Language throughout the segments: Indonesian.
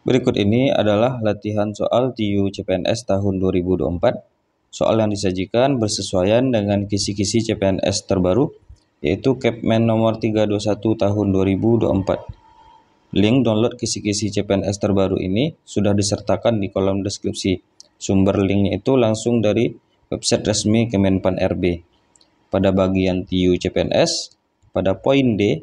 Berikut ini adalah latihan soal TIU CPNS tahun 2024. Soal yang disajikan bersesuaian dengan kisi-kisi CPNS terbaru, yaitu Capman nomor 321 tahun 2024. Link download kisi-kisi CPNS terbaru ini sudah disertakan di kolom deskripsi. Sumber linknya itu langsung dari website resmi Kemenpan RB. Pada bagian TIU CPNS, pada poin D,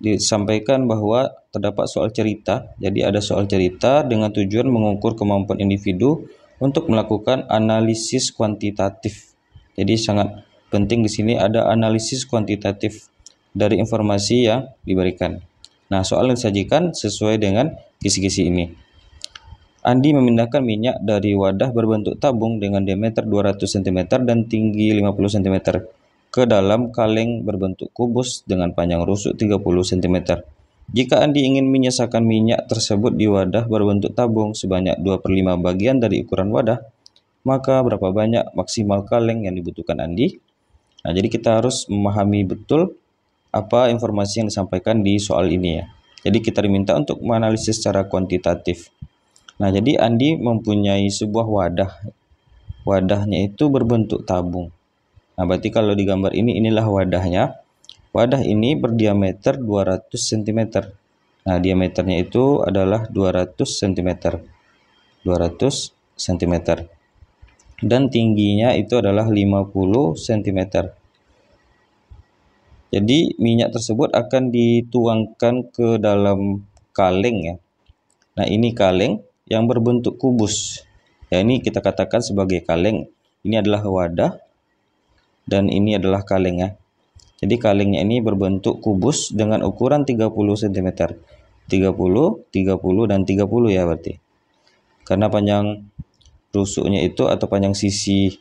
disampaikan bahwa terdapat soal cerita. Jadi ada soal cerita dengan tujuan mengukur kemampuan individu untuk melakukan analisis kuantitatif. Jadi sangat penting di sini ada analisis kuantitatif dari informasi yang diberikan. Nah, soal yang disajikan sesuai dengan kisi-kisi ini. Andi memindahkan minyak dari wadah berbentuk tabung dengan diameter 200 cm dan tinggi 50 cm ke dalam kaleng berbentuk kubus dengan panjang rusuk 30 cm. Jika Andi ingin menyisakan minyak tersebut di wadah berbentuk tabung sebanyak 2 per 5 bagian dari ukuran wadah, maka berapa banyak maksimal kaleng yang dibutuhkan Andi? Nah, jadi kita harus memahami betul apa informasi yang disampaikan di soal ini ya. Jadi kita diminta untuk menganalisis secara kuantitatif. Nah, jadi Andi mempunyai sebuah wadah. Wadahnya itu berbentuk tabung. Nah, berarti kalau di gambar ini inilah wadahnya. Wadah ini berdiameter 200 cm. Nah, diameternya itu adalah 200 cm. 200 cm. Dan tingginya itu adalah 50 cm. Jadi, minyak tersebut akan dituangkan ke dalam kaleng ya. Nah, ini kaleng yang berbentuk kubus. Ya, ini kita katakan sebagai kaleng. Ini adalah wadah dan ini adalah kaleng ya. Jadi kalengnya ini berbentuk kubus dengan ukuran 30 cm. 30, 30 dan 30 ya berarti. Karena panjang rusuknya itu atau panjang sisi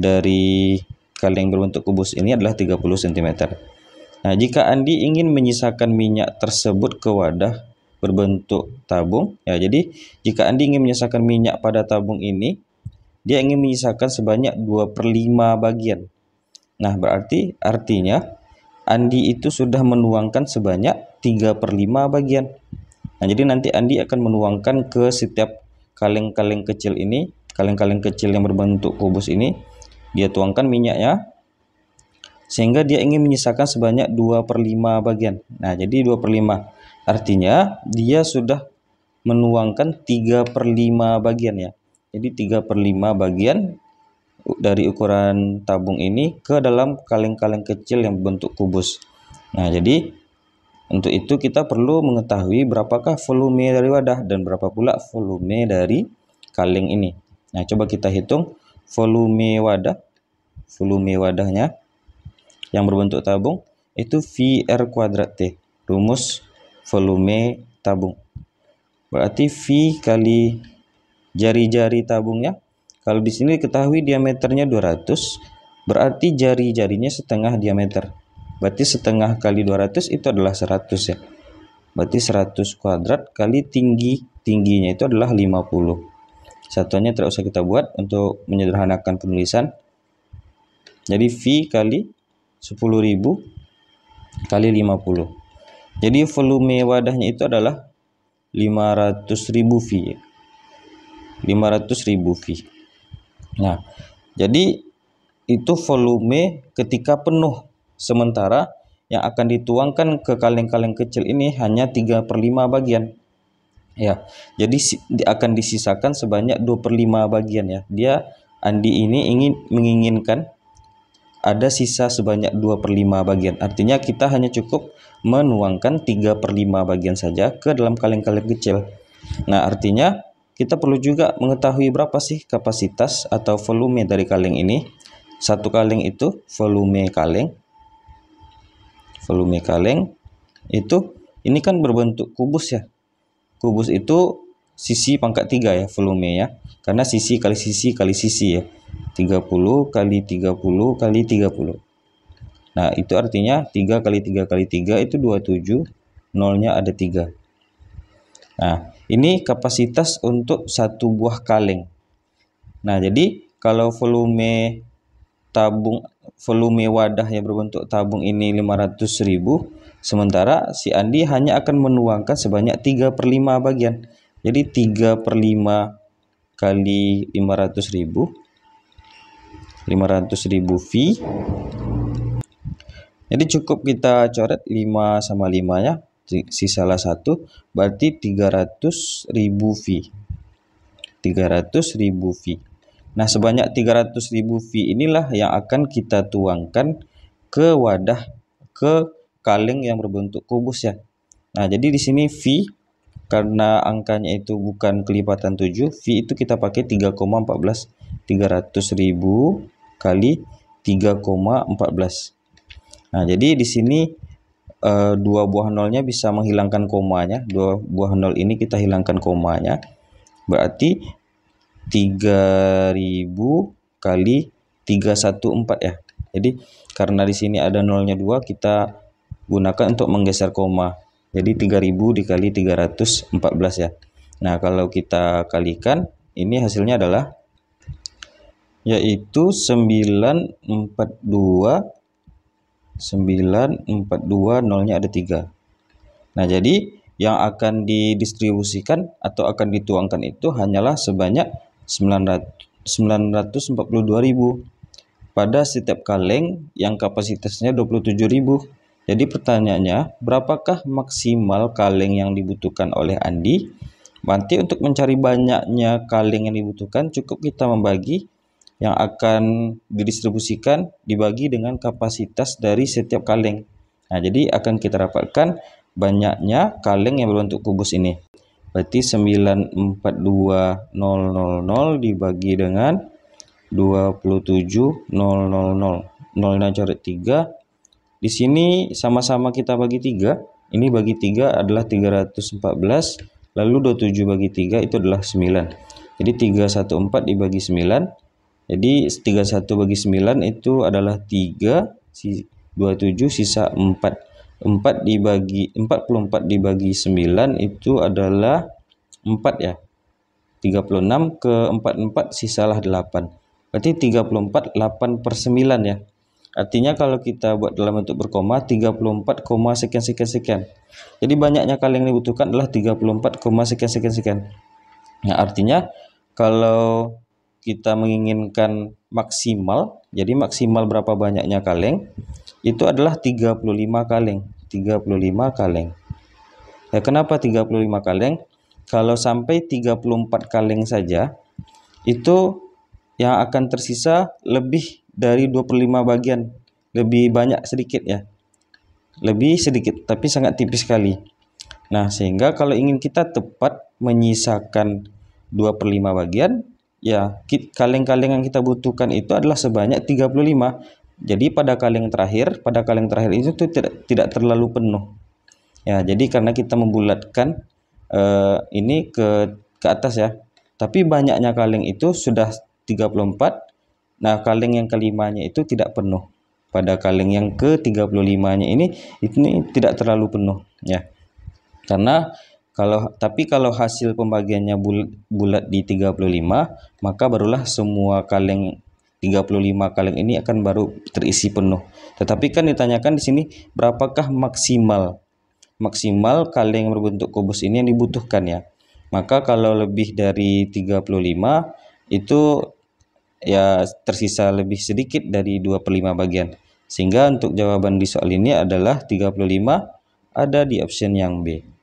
dari kaleng berbentuk kubus ini adalah 30 cm. Nah, jika Andi ingin menyisakan minyak tersebut ke wadah berbentuk tabung, ya jadi jika Andi ingin menyisakan minyak pada tabung ini, dia ingin menyisakan sebanyak 2 per 5 bagian. Nah, berarti artinya Andi itu sudah menuangkan sebanyak 3 per 5 bagian. Nah, jadi nanti Andi akan menuangkan ke setiap kaleng-kaleng kecil ini, kaleng-kaleng kecil yang berbentuk kubus ini, dia tuangkan minyaknya, sehingga dia ingin menyisakan sebanyak 2 per 5 bagian. Nah, jadi 2 per 5. Artinya, dia sudah menuangkan 3 per 5 bagian ya. Jadi 3 per 5 bagian dari ukuran tabung ini ke dalam kaleng-kaleng kecil yang bentuk kubus. Nah, jadi untuk itu kita perlu mengetahui berapakah volume dari wadah dan berapa pula volume dari kaleng ini. Nah, coba kita hitung volume wadah. Volume wadahnya yang berbentuk tabung itu VR kuadrat T, rumus volume tabung. Berarti V kali jari-jari tabungnya kalau di sini diketahui diameternya 200, berarti jari-jarinya setengah diameter. Berarti setengah kali 200 itu adalah 100 ya. Berarti 100 kuadrat kali tinggi tingginya itu adalah 50. Satuannya tidak usah kita buat untuk menyederhanakan penulisan. Jadi V kali 10.000 kali 50. Jadi volume wadahnya itu adalah 500.000 V. 500.000 ya. V. Nah, jadi itu volume ketika penuh. Sementara yang akan dituangkan ke kaleng-kaleng kecil ini hanya 3 per 5 bagian. Ya, jadi akan disisakan sebanyak 2 per 5 bagian ya. Dia Andi ini ingin menginginkan ada sisa sebanyak 2 per 5 bagian. Artinya kita hanya cukup menuangkan 3 per 5 bagian saja ke dalam kaleng-kaleng kecil. Nah, artinya kita perlu juga mengetahui berapa sih kapasitas atau volume dari kaleng ini. Satu kaleng itu volume kaleng. Volume kaleng itu ini kan berbentuk kubus ya. Kubus itu sisi pangkat 3 ya volume ya. Karena sisi kali sisi kali sisi ya. 30 kali 30 kali 30. Nah, itu artinya 3 kali 3 kali 3 itu 27, nolnya ada 3. Nah, ini kapasitas untuk satu buah kaleng. Nah, jadi kalau volume tabung volume wadah yang berbentuk tabung ini 500.000 sementara si Andi hanya akan menuangkan sebanyak 3 per 5 bagian jadi 3 per 5 kali 500.000 500.000 V jadi cukup kita coret 5 sama 5 ya salah satu berarti 300 ribu V 300 ribu V nah sebanyak 300 ribu V inilah yang akan kita tuangkan ke wadah ke kaleng yang berbentuk kubus ya nah jadi di sini V karena angkanya itu bukan kelipatan 7 V itu kita pakai 3,14 300 ribu kali 3,14 nah jadi di sini uh, dua buah nolnya bisa menghilangkan komanya dua buah nol ini kita hilangkan komanya berarti 3000 kali 314 ya jadi karena di sini ada nolnya dua kita gunakan untuk menggeser koma jadi 3000 dikali 314 ya Nah kalau kita kalikan ini hasilnya adalah yaitu 942 9, 4, 2, 0-nya ada 3. Nah, jadi yang akan didistribusikan atau akan dituangkan itu hanyalah sebanyak 942 ribu. pada setiap kaleng yang kapasitasnya ribu. Jadi pertanyaannya, berapakah maksimal kaleng yang dibutuhkan oleh Andi? Nanti untuk mencari banyaknya kaleng yang dibutuhkan, cukup kita membagi yang akan didistribusikan dibagi dengan kapasitas dari setiap kaleng. Nah, jadi akan kita dapatkan banyaknya kaleng yang berbentuk kubus ini. Berarti 942000 dibagi dengan 27000. 0 3. Di sini sama-sama kita bagi 3. Ini bagi 3 adalah 314, lalu 27 bagi 3 itu adalah 9. Jadi 314 dibagi 9 jadi 31 bagi 9 itu adalah 3 27 sisa 4. 4 dibagi 44 dibagi 9 itu adalah 4 ya. 36 ke 44 sisalah 8. Berarti 34 8 per 9 ya. Artinya kalau kita buat dalam bentuk berkoma 34, sekian sekian sekian. Jadi banyaknya kali yang dibutuhkan adalah 34, sekian sekian sekian. Nah, artinya kalau kita menginginkan maksimal, jadi maksimal berapa banyaknya kaleng, itu adalah 35 kaleng. 35 kaleng. Ya, kenapa 35 kaleng? Kalau sampai 34 kaleng saja, itu yang akan tersisa lebih dari 25 bagian. Lebih banyak sedikit ya. Lebih sedikit, tapi sangat tipis sekali. Nah, sehingga kalau ingin kita tepat menyisakan 2 per 5 bagian, Ya, kaleng-kaleng yang kita butuhkan itu adalah sebanyak 35. Jadi pada kaleng terakhir, pada kaleng terakhir itu tidak tidak terlalu penuh. Ya, jadi karena kita membulatkan eh, ini ke ke atas ya. Tapi banyaknya kaleng itu sudah 34. Nah, kaleng yang kelimanya itu tidak penuh. Pada kaleng yang ke 35-nya ini ini tidak terlalu penuh ya. Karena kalau tapi kalau hasil pembagiannya bulat, bulat di 35, maka barulah semua kaleng 35 kaleng ini akan baru terisi penuh. Tetapi kan ditanyakan di sini berapakah maksimal maksimal kaleng berbentuk kubus ini yang dibutuhkan ya. Maka kalau lebih dari 35 itu ya tersisa lebih sedikit dari 2 per 5 bagian. Sehingga untuk jawaban di soal ini adalah 35 ada di option yang B.